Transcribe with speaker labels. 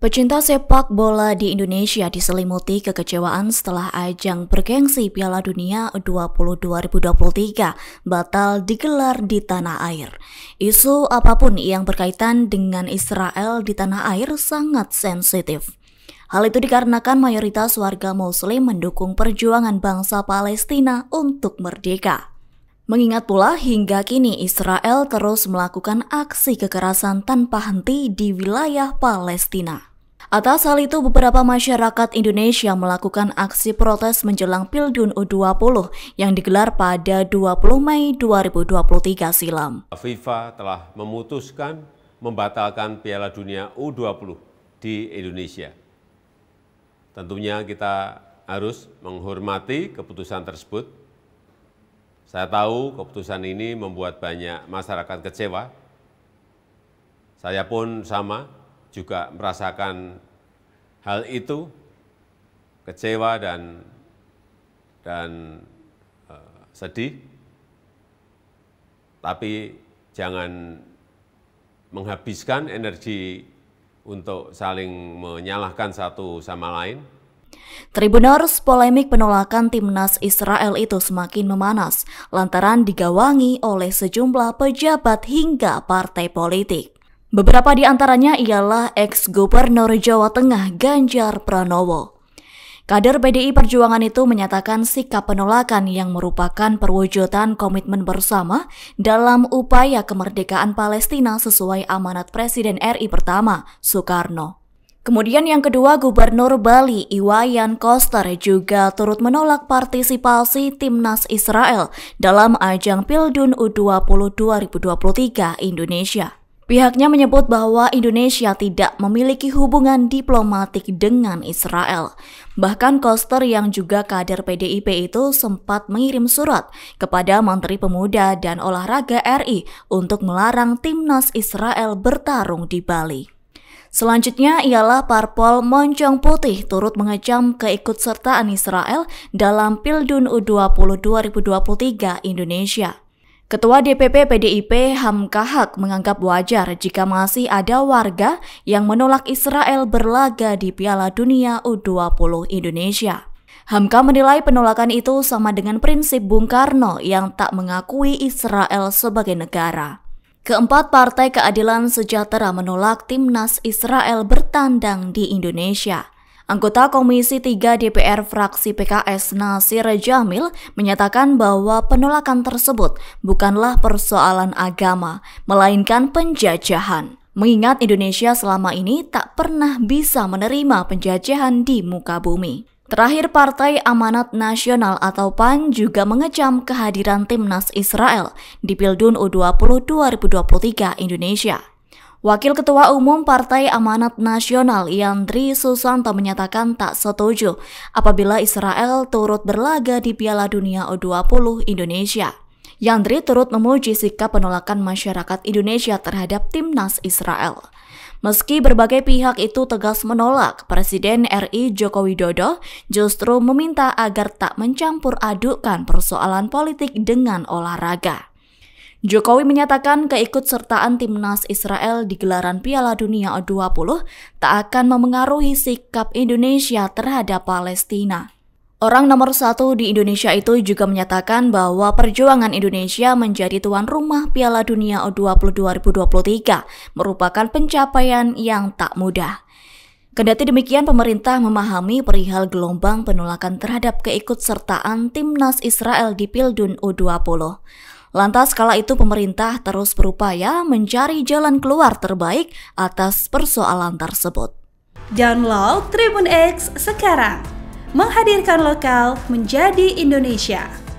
Speaker 1: Pecinta sepak bola di Indonesia diselimuti kekecewaan setelah ajang bergengsi Piala Dunia 20 2023 batal digelar di tanah air. Isu apapun yang berkaitan dengan Israel di tanah air sangat sensitif. Hal itu dikarenakan mayoritas warga muslim mendukung perjuangan bangsa Palestina untuk merdeka. Mengingat pula hingga kini Israel terus melakukan aksi kekerasan tanpa henti di wilayah Palestina. Atas hal itu, beberapa masyarakat Indonesia melakukan aksi protes menjelang Pildun U20 yang digelar pada 20 Mei 2023 silam.
Speaker 2: FIFA telah memutuskan membatalkan Piala Dunia U20 di Indonesia. Tentunya kita harus menghormati keputusan tersebut. Saya tahu keputusan ini membuat banyak masyarakat kecewa. Saya pun sama, juga merasakan hal itu, kecewa dan dan e, sedih. Tapi jangan menghabiskan energi untuk saling menyalahkan satu sama lain.
Speaker 1: Tribunars polemik penolakan timnas Israel itu semakin memanas lantaran digawangi oleh sejumlah pejabat hingga partai politik. Beberapa di antaranya ialah ex-gubernur Jawa Tengah Ganjar Pranowo. Kader PDI Perjuangan itu menyatakan sikap penolakan yang merupakan perwujudan komitmen bersama dalam upaya kemerdekaan Palestina sesuai amanat Presiden RI pertama, Soekarno. Kemudian yang kedua, Gubernur Bali Iwayan Koster juga turut menolak partisipasi timnas Israel dalam ajang Pildun U20 2023 Indonesia. Pihaknya menyebut bahwa Indonesia tidak memiliki hubungan diplomatik dengan Israel. Bahkan Koster yang juga kader PDIP itu sempat mengirim surat kepada Menteri Pemuda dan Olahraga RI untuk melarang timnas Israel bertarung di Bali. Selanjutnya ialah Parpol Moncong Putih turut mengecam keikutsertaan Israel dalam Pildun U20 2023 Indonesia. Ketua DPP PDIP Hak menganggap wajar jika masih ada warga yang menolak Israel berlaga di Piala Dunia U20 Indonesia. Hamka menilai penolakan itu sama dengan prinsip Bung Karno yang tak mengakui Israel sebagai negara. Keempat Partai Keadilan Sejahtera menolak timnas Israel bertandang di Indonesia. Anggota Komisi 3 DPR fraksi PKS Nasir Jamil menyatakan bahwa penolakan tersebut bukanlah persoalan agama, melainkan penjajahan. Mengingat Indonesia selama ini tak pernah bisa menerima penjajahan di muka bumi. Terakhir, Partai Amanat Nasional atau PAN juga mengecam kehadiran timnas Israel di Pildun U20 2023 Indonesia. Wakil Ketua Umum Partai Amanat Nasional Yandri Susanto menyatakan tak setuju apabila Israel turut berlaga di Piala Dunia U20 Indonesia. Yandri turut memuji sikap penolakan masyarakat Indonesia terhadap timnas Israel. Meski berbagai pihak itu tegas menolak, Presiden RI Joko Widodo justru meminta agar tak mencampur adukkan persoalan politik dengan olahraga. Jokowi menyatakan keikutsertaan timnas Israel di gelaran Piala Dunia U20 tak akan memengaruhi sikap Indonesia terhadap Palestina. Orang nomor satu di Indonesia itu juga menyatakan bahwa perjuangan Indonesia menjadi tuan rumah Piala Dunia U20 2023 merupakan pencapaian yang tak mudah. Kendati demikian, pemerintah memahami perihal gelombang penolakan terhadap keikutsertaan timnas Israel di Pildun U20. Lantas kala itu pemerintah terus berupaya mencari jalan keluar terbaik atas persoalan tersebut. Download Tribun X sekarang. Menghadirkan lokal menjadi Indonesia.